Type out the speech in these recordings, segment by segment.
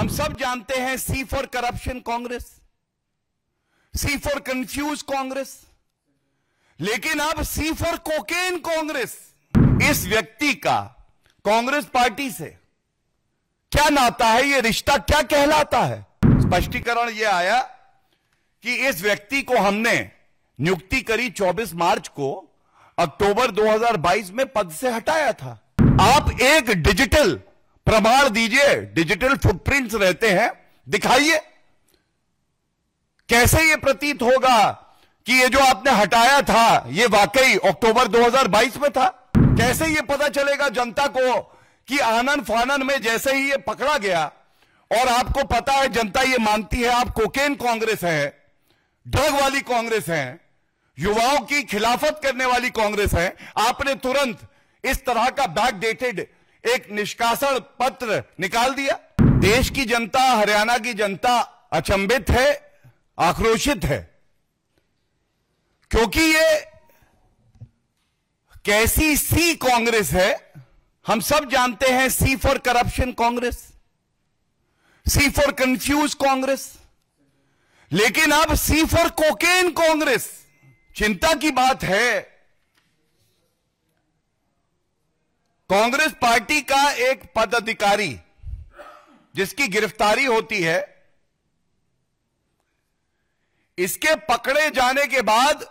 हम सब जानते हैं C for corruption Congress C for confuse Congress लेकिन अब सी फॉर कोकेन कांग्रेस इस व्यक्ति का कांग्रेस पार्टी से क्या नाता है ये रिश्ता क्या कहलाता है स्पष्टीकरण यह आया कि इस व्यक्ति को हमने नियुक्ति करी 24 मार्च को अक्टूबर 2022 में पद से हटाया था आप एक डिजिटल प्रमाण दीजिए डिजिटल फुटप्रिंट्स रहते हैं दिखाइए कैसे ये प्रतीत होगा कि ये जो आपने हटाया था ये वाकई अक्टूबर 2022 में था कैसे ये पता चलेगा जनता को कि आनंद फानन में जैसे ही ये पकड़ा गया और आपको पता है जनता ये मानती है आप कोकेन कांग्रेस है ड्रग वाली कांग्रेस है युवाओं की खिलाफत करने वाली कांग्रेस है आपने तुरंत इस तरह का बैकडेटेड एक निष्कासन पत्र निकाल दिया देश की जनता हरियाणा की जनता अचंभित है आक्रोशित है क्योंकि ये कैसी सी कांग्रेस है हम सब जानते हैं C for corruption Congress C for confuse Congress लेकिन अब सी फॉर कोकेन कांग्रेस चिंता की बात है कांग्रेस पार्टी का एक पदाधिकारी जिसकी गिरफ्तारी होती है इसके पकड़े जाने के बाद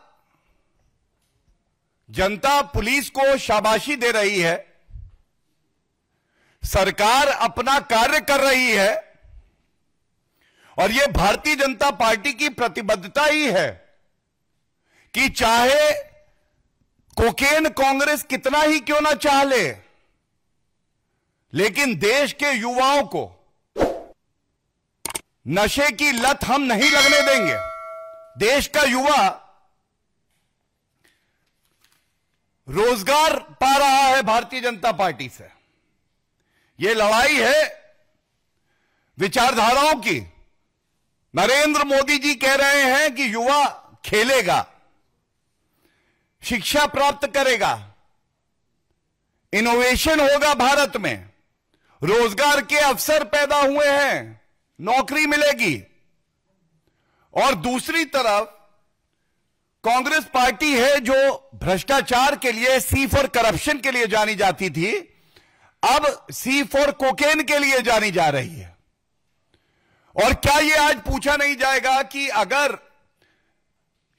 जनता पुलिस को शाबाशी दे रही है सरकार अपना कार्य कर रही है और यह भारतीय जनता पार्टी की प्रतिबद्धता ही है कि चाहे कोकेन कांग्रेस कितना ही क्यों ना चाह ले लेकिन देश के युवाओं को नशे की लत हम नहीं लगने देंगे देश का युवा रोजगार पा रहा है भारतीय जनता पार्टी से यह लड़ाई है विचारधाराओं की नरेंद्र मोदी जी कह रहे हैं कि युवा खेलेगा शिक्षा प्राप्त करेगा इनोवेशन होगा भारत में रोजगार के अवसर पैदा हुए हैं नौकरी मिलेगी और दूसरी तरफ कांग्रेस पार्टी है जो भ्रष्टाचार के लिए सी फॉर करप्शन के लिए जानी जाती थी अब सी फॉर कोकेन के लिए जानी जा रही है और क्या यह आज पूछा नहीं जाएगा कि अगर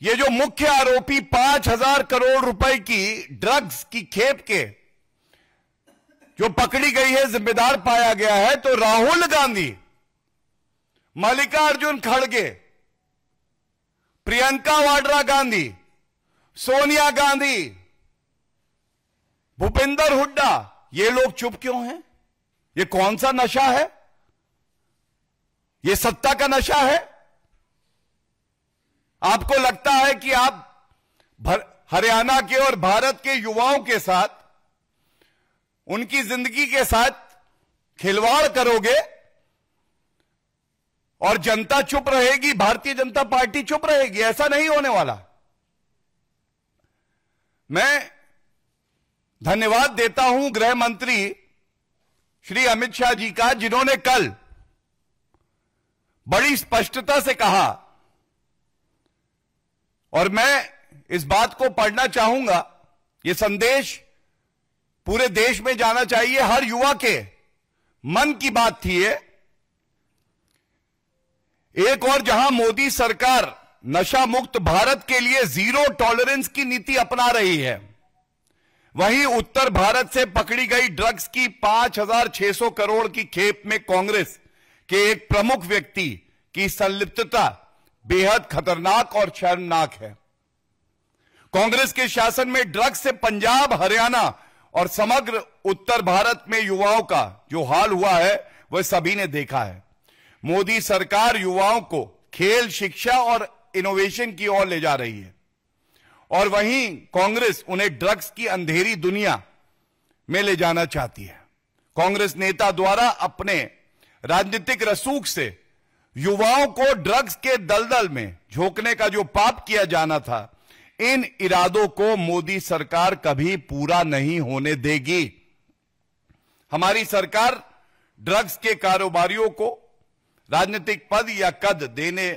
ये जो मुख्य आरोपी पांच हजार करोड़ रुपए की ड्रग्स की खेप के जो पकड़ी गई है जिम्मेदार पाया गया है तो राहुल गांधी मल्लिकार्जुन खड़गे प्रियंका वाड्रा गांधी सोनिया गांधी भूपेंद्र हुड्डा ये लोग चुप क्यों हैं ये कौन सा नशा है ये सत्ता का नशा है आपको लगता है कि आप हरियाणा के और भारत के युवाओं के साथ उनकी जिंदगी के साथ खिलवाड़ करोगे और जनता चुप रहेगी भारतीय जनता पार्टी चुप रहेगी ऐसा नहीं होने वाला मैं धन्यवाद देता हूं गृह मंत्री श्री अमित शाह जी का जिन्होंने कल बड़ी स्पष्टता से कहा और मैं इस बात को पढ़ना चाहूंगा ये संदेश पूरे देश में जाना चाहिए हर युवा के मन की बात थी ये एक और जहां मोदी सरकार नशा मुक्त भारत के लिए जीरो टॉलरेंस की नीति अपना रही है वहीं उत्तर भारत से पकड़ी गई ड्रग्स की 5,600 करोड़ की खेप में कांग्रेस के एक प्रमुख व्यक्ति की संलिप्तता बेहद खतरनाक और शर्मनाक है कांग्रेस के शासन में ड्रग्स से पंजाब हरियाणा और समग्र उत्तर भारत में युवाओं का जो हाल हुआ है वह सभी ने देखा है मोदी सरकार युवाओं को खेल शिक्षा और इनोवेशन की ओर ले जा रही है और वहीं कांग्रेस उन्हें ड्रग्स की अंधेरी दुनिया में ले जाना चाहती है कांग्रेस नेता द्वारा अपने राजनीतिक रसूख से युवाओं को ड्रग्स के दलदल में झोंकने का जो पाप किया जाना था इन इरादों को मोदी सरकार कभी पूरा नहीं होने देगी हमारी सरकार ड्रग्स के कारोबारियों को राजनीतिक पद या कद देने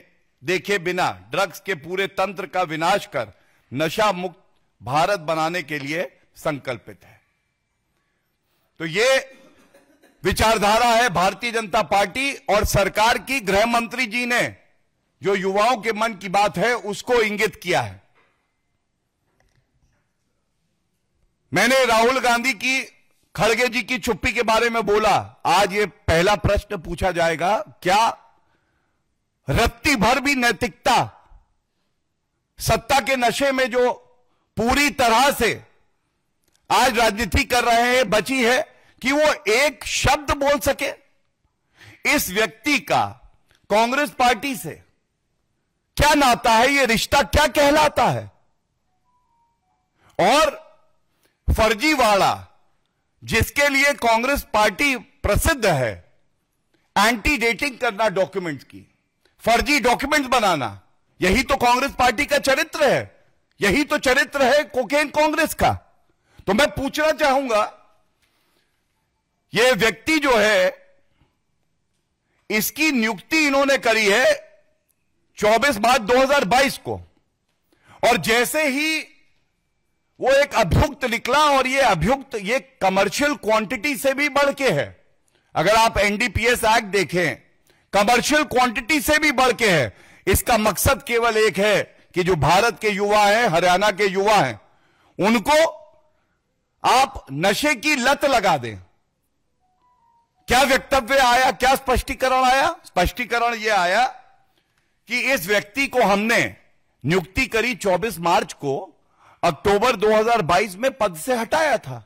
देखे बिना ड्रग्स के पूरे तंत्र का विनाश कर नशा मुक्त भारत बनाने के लिए संकल्पित है तो ये विचारधारा है भारतीय जनता पार्टी और सरकार की गृह मंत्री जी ने जो युवाओं के मन की बात है उसको इंगित किया है मैंने राहुल गांधी की खड़गे जी की छुप्पी के बारे में बोला आज ये पहला प्रश्न पूछा जाएगा क्या रत्ती भर भी नैतिकता सत्ता के नशे में जो पूरी तरह से आज राजनीति कर रहे हैं बची है कि वो एक शब्द बोल सके इस व्यक्ति का कांग्रेस पार्टी से क्या नाता है ये रिश्ता क्या कहलाता है और फर्जीवाड़ा जिसके लिए कांग्रेस पार्टी प्रसिद्ध है एंटी डेटिंग करना डॉक्यूमेंट्स की फर्जी डॉक्यूमेंट्स बनाना यही तो कांग्रेस पार्टी का चरित्र है यही तो चरित्र है कोकेन कांग्रेस का तो मैं पूछना चाहूंगा यह व्यक्ति जो है इसकी नियुक्ति इन्होंने करी है 24 मार्च 2022 को और जैसे ही वो एक अभियुक्त निकला और ये अभियुक्त ये कमर्शियल क्वांटिटी से भी बढ़ के है अगर आप एनडीपीएस एक्ट देखें कमर्शियल क्वांटिटी से भी बढ़ के है इसका मकसद केवल एक है कि जो भारत के युवा हैं हरियाणा के युवा हैं उनको आप नशे की लत लगा दें क्या वक्तव्य आया क्या स्पष्टीकरण आया स्पष्टीकरण यह आया कि इस व्यक्ति को हमने नियुक्ति करी 24 मार्च को अक्टूबर 2022 में पद से हटाया था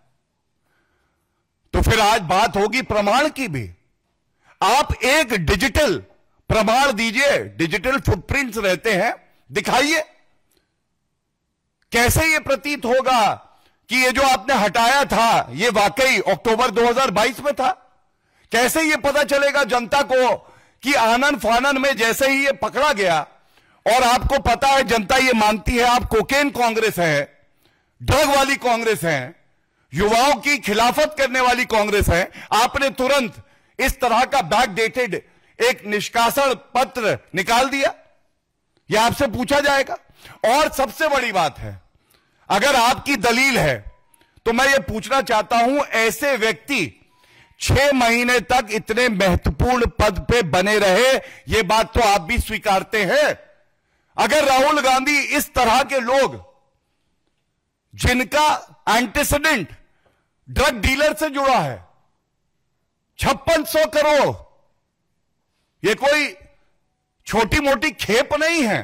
तो फिर आज बात होगी प्रमाण की भी आप एक डिजिटल प्रमाण दीजिए डिजिटल फुटप्रिंट्स रहते हैं दिखाइए कैसे यह प्रतीत होगा कि ये जो आपने हटाया था ये वाकई अक्टूबर 2022 में था कैसे ये पता चलेगा जनता को कि आनंद फानन में जैसे ही ये पकड़ा गया और आपको पता है जनता ये मानती है आप कोकेन कांग्रेस है ड्रग वाली कांग्रेस है युवाओं की खिलाफत करने वाली कांग्रेस है आपने तुरंत इस तरह का बैक डेटेड एक निष्कासन पत्र निकाल दिया यह आपसे पूछा जाएगा और सबसे बड़ी बात है अगर आपकी दलील है तो मैं ये पूछना चाहता हूं ऐसे व्यक्ति छह महीने तक इतने महत्वपूर्ण पद पे बने रहे ये बात तो आप भी स्वीकारते हैं अगर राहुल गांधी इस तरह के लोग जिनका एंटीसीडेंट ड्रग डीलर से जुड़ा है छप्पन सौ करोड़ ये कोई छोटी मोटी खेप नहीं है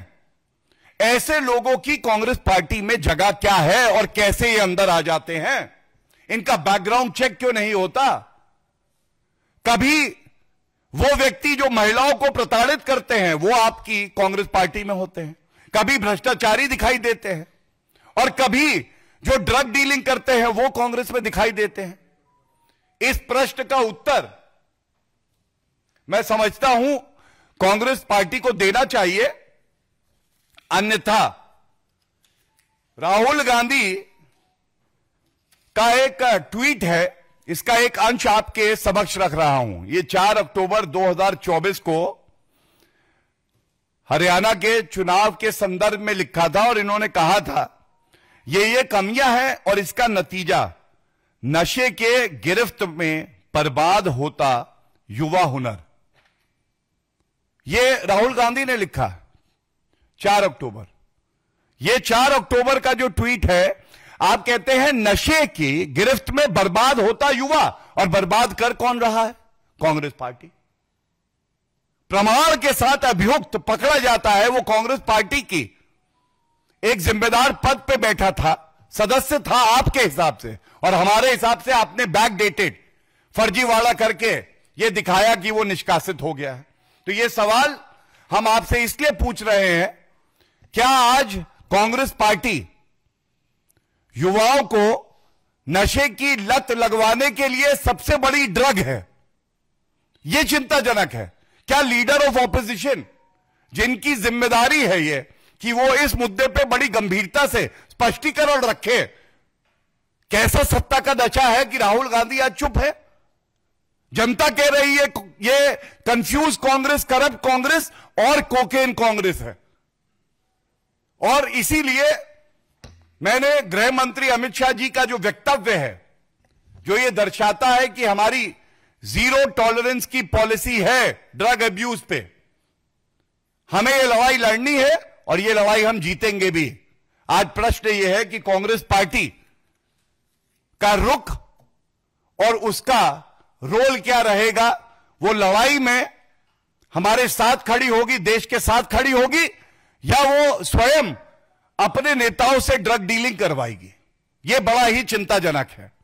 ऐसे लोगों की कांग्रेस पार्टी में जगह क्या है और कैसे ये अंदर आ जाते हैं इनका बैकग्राउंड चेक क्यों नहीं होता कभी वो व्यक्ति जो महिलाओं को प्रताड़ित करते हैं वो आपकी कांग्रेस पार्टी में होते हैं कभी भ्रष्टाचारी दिखाई देते हैं और कभी जो ड्रग डीलिंग करते हैं वो कांग्रेस में दिखाई देते हैं इस प्रश्न का उत्तर मैं समझता हूं कांग्रेस पार्टी को देना चाहिए अन्यथा राहुल गांधी का एक ट्वीट है इसका एक अंश आपके समक्ष रख रहा हूं ये 4 अक्टूबर 2024 को हरियाणा के चुनाव के संदर्भ में लिखा था और इन्होंने कहा था ये ये कमियां हैं और इसका नतीजा नशे के गिरफ्त में बर्बाद होता युवा हुनर ये राहुल गांधी ने लिखा 4 अक्टूबर ये 4 अक्टूबर का जो ट्वीट है आप कहते हैं नशे की गिरफ्त में बर्बाद होता युवा और बर्बाद कर कौन रहा है कांग्रेस पार्टी प्रमाण के साथ अभियुक्त पकड़ा जाता है वो कांग्रेस पार्टी की एक जिम्मेदार पद पे बैठा था सदस्य था आपके हिसाब से और हमारे हिसाब से आपने बैक डेटेड फर्जीवाड़ा करके ये दिखाया कि वो निष्कासित हो गया है तो ये सवाल हम आपसे इसलिए पूछ रहे हैं क्या आज कांग्रेस पार्टी युवाओं को नशे की लत लगवाने के लिए सबसे बड़ी ड्रग है यह चिंताजनक है क्या लीडर ऑफ ऑपोजिशन जिनकी जिम्मेदारी है यह कि वो इस मुद्दे पे बड़ी गंभीरता से स्पष्टीकरण रखे कैसा सत्ता का दशा है कि राहुल गांधी आज चुप है जनता कह रही है ये कंफ्यूज कांग्रेस करप्ट कांग्रेस और कोकेन कांग्रेस है और इसीलिए मैंने गृह मंत्री अमित शाह जी का जो वक्तव्य है जो ये दर्शाता है कि हमारी जीरो टॉलरेंस की पॉलिसी है ड्रग एब्यूज पे हमें ये लड़ाई लड़नी है और ये लड़ाई हम जीतेंगे भी आज प्रश्न ये है कि कांग्रेस पार्टी का रुख और उसका रोल क्या रहेगा वो लड़ाई में हमारे साथ खड़ी होगी देश के साथ खड़ी होगी या वो स्वयं अपने नेताओं से ड्रग डीलिंग करवाएगी यह बड़ा ही चिंताजनक है